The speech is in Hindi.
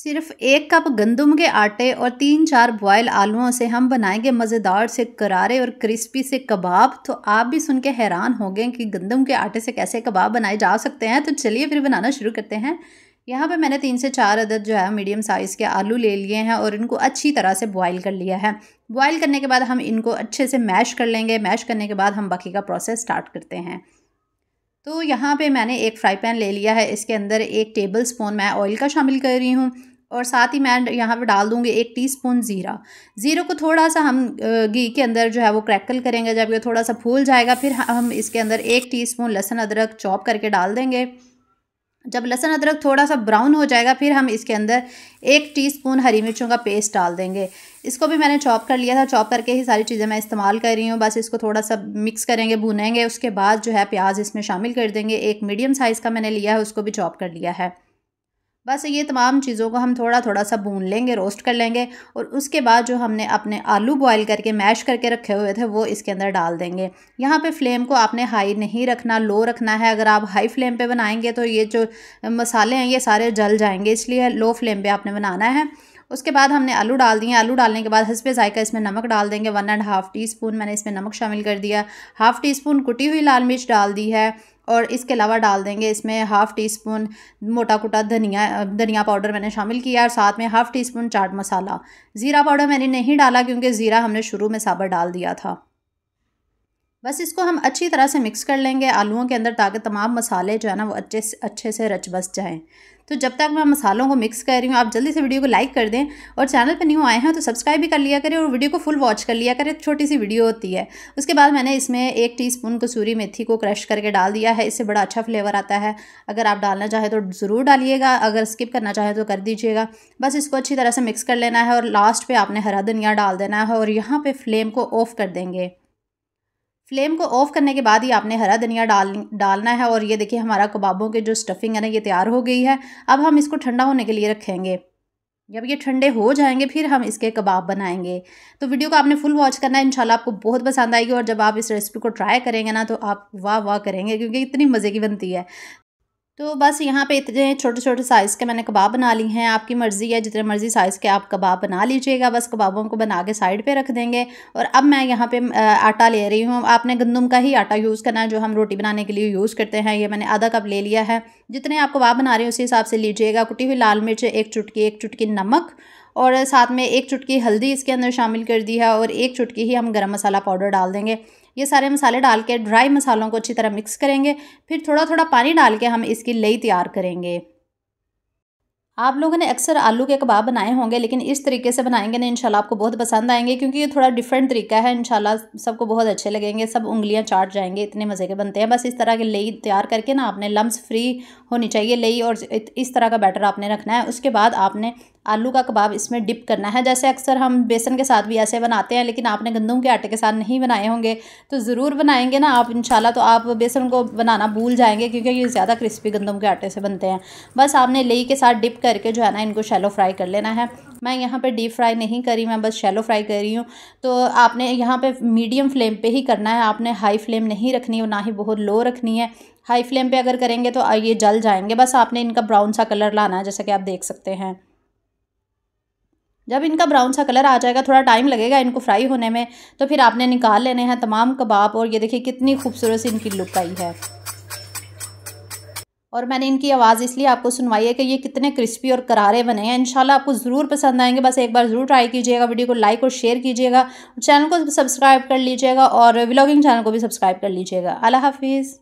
सिर्फ एक कप गंदम के आटे और तीन चार बॉयल आलुओं से हम बनाएंगे मज़ेदार से करारे और क्रिस्पी से कबाब तो आप भी सुन के हैरान गए कि गंदम के आटे से कैसे कबाब बनाए जा सकते हैं तो चलिए फिर बनाना शुरू करते हैं यहाँ पे मैंने तीन से चार अदद जो है मीडियम साइज़ के आलू ले लिए हैं और इनको अच्छी तरह से बॉयल कर लिया है बॉयल करने के बाद हम इनको अच्छे से मैश कर लेंगे मैश करने के बाद हम बाकी का प्रोसेस स्टार्ट करते हैं तो यहाँ पे मैंने एक फ्राई पैन ले लिया है इसके अंदर एक टेबल स्पून मैं ऑयल का शामिल कर रही हूँ और साथ ही मैं यहाँ पे डाल दूँगी एक टीस्पून ज़ीरा ज़ीरे को थोड़ा सा हम घी के अंदर जो है वो क्रैकल करेंगे जब ये थोड़ा सा फूल जाएगा फिर हम इसके अंदर एक टीस्पून लहसुन अदरक चॉप करके डाल देंगे जब लहसन अदरक थोड़ा सा ब्राउन हो जाएगा फिर हम इसके अंदर एक टीस्पून हरी मिर्चों का पेस्ट डाल देंगे इसको भी मैंने चॉप कर लिया था चॉप करके ही सारी चीज़ें मैं इस्तेमाल कर रही हूँ बस इसको थोड़ा सा मिक्स करेंगे भुनेंगे उसके बाद जो है प्याज इसमें शामिल कर देंगे एक मीडियम साइज़ का मैंने लिया है उसको भी चॉप कर लिया है बस ये तमाम चीज़ों को हम थोड़ा थोड़ा सा भून लेंगे रोस्ट कर लेंगे और उसके बाद जो हमने अपने आलू बॉईल करके मैश करके रखे हुए थे वो इसके अंदर डाल देंगे यहाँ पे फ्लेम को आपने हाई नहीं रखना लो रखना है अगर आप हाई फ्लेम पे बनाएंगे तो ये जो मसाले हैं ये सारे जल जाएंगे इसलिए लो फ्लेम पे आपने बनाना है उसके बाद हमने आलू डाल दिए आलू डालने के बाद हंसपे जायका इसमें नमक डाल देंगे one and half teaspoon मैंने इसमें नमक शामिल कर दिया हाफ़ टी स्पून कुटी हुई लाल मिर्च डाल दी है और इसके अलावा डाल देंगे इसमें हाफ़ टी स्पून मोटा कुटा धनिया धनिया पाउडर मैंने शामिल किया और साथ में half teaspoon chaat masala ज़ीरा पाउडर मैंने नहीं डाला क्योंकि ज़ीरा हमने शुरू में साबर डाल दिया था बस इसको हम अच्छी तरह से मिक्स कर लेंगे आलूओं के अंदर ताकि तमाम मसाले जो है ना वो अच्छे से अच्छे से रच बस जाएँ तो जब तक मैं मसालों को मिक्स कर रही हूँ आप जल्दी से वीडियो को लाइक कर दें और चैनल पर न्यू आए हैं तो सब्सक्राइब भी कर लिया करें और वीडियो को फुल वॉच कर लिया करें छोटी सी वीडियो होती है उसके बाद मैंने इसमें एक टी स्पून कसूरी मेथी को क्रश करके डाल दिया है इससे बड़ा अच्छा फ्लेवर आता है अगर आप डालना चाहें तो ज़रूर डालिएगा अगर स्किप करना चाहें तो कर दीजिएगा बस इसको अच्छी तरह से मिक्स कर लेना है और लास्ट पे आपने हरा धनिया डाल देना है और यहाँ पे फ्लेम को ऑफ़ कर देंगे फ्लेम को ऑफ करने के बाद ही आपने हरा धनिया डाल डालना है और ये देखिए हमारा कबाबों के जो स्टफिंग है ना ये तैयार हो गई है अब हम इसको ठंडा होने के लिए रखेंगे जब ये ठंडे हो जाएंगे फिर हम इसके कबाब बनाएंगे तो वीडियो को आपने फुल वॉच करना है इंशाल्लाह आपको बहुत पसंद आएगी और जब आप इस रेसिपी को ट्राई करेंगे ना तो आप वाह वाह करेंगे क्योंकि इतनी मज़े की बनती है तो बस यहाँ पे इतने छोटे छोटे साइज़ के मैंने कबाब बना ली हैं आपकी मर्ज़ी है जितने मर्ज़ी साइज़ के आप कबाब बना लीजिएगा बस कबाबों को बना के साइड पे रख देंगे और अब मैं यहाँ पे आटा ले रही हूँ आपने गंदम का ही आटा यूज़ करना है जो हम रोटी बनाने के लिए यूज़ करते हैं ये मैंने आधा कप ले लिया है जितने आप कबाब बना रहे हैं उसी हिसाब से लीजिएगा कुटी हुई लाल मिर्च एक चुटकी एक चुटकी नमक और साथ में एक चुटकी हल्दी इसके अंदर शामिल कर दी है और एक चुटकी ही हम गरम मसाला पाउडर डाल देंगे ये सारे मसाले डाल के ड्राई मसालों को अच्छी तरह मिक्स करेंगे फिर थोड़ा थोड़ा पानी डाल के हम इसकी लई तैयार करेंगे आप लोगों ने अक्सर आलू के कबाब बनाए होंगे लेकिन इस तरीके से बनाएंगे ना इंशाल्लाह आपको बहुत पसंद आएंगे क्योंकि ये थोड़ा डिफरेंट तरीका है इंशाल्लाह सबको बहुत अच्छे लगेंगे सब उंगलियां चाट जाएंगे इतने मज़े के बनते हैं बस इस तरह के लई तैयार करके ना आपने लम्स फ्री होनी चाहिए लई और इस तरह का बैटर आपने रखना है उसके बाद आपने आलू का कबाब इसमें डिप करना है जैसे अक्सर हम बेसन के साथ भी ऐसे बनाते हैं लेकिन आपने गंदम के आटे के साथ नहीं बनाए होंगे तो ज़रूर बनाएंगे ना आप इंशाल्लाह तो आप बेसन को बनाना भूल जाएंगे क्योंकि ये ज़्यादा क्रिस्पी गंदम के आटे से बनते हैं बस आपने लई के साथ डिप कर करके जो है ना इनको शैलो फ्राई कर लेना है मैं यहाँ पे डीप फ्राई नहीं करी मैं बस शैलो फ्राई कर रही हूँ तो आपने यहाँ पे मीडियम फ्लेम पे ही करना है आपने हाई फ्लेम नहीं रखनी है ना ही बहुत लो रखनी है हाई फ्लेम पे अगर करेंगे तो ये जल जाएंगे बस आपने इनका ब्राउन सा कलर लाना है जैसा कि आप देख सकते हैं जब इनका ब्राउन सा कलर आ जाएगा थोड़ा टाइम लगेगा इनको फ्राई होने में तो फिर आपने निकाल लेने हैं तमाम कबाब और ये देखिए कितनी खूबसूरत सी इनकी लुक आई है और मैंने इनकी आवाज़ इसलिए आपको सुनवाई है कि ये कितने क्रिस्पी और करारे बने हैं इंशाल्लाह आपको ज़रूर पसंद आएंगे बस एक बार ज़रूर ट्राई कीजिएगा वीडियो को लाइक और शेयर कीजिएगा चैनल को सब्सक्राइब कर लीजिएगा और व्लॉगिंग चैनल को भी सब्सक्राइब कर लीजिएगा अल्लाह हाफिज़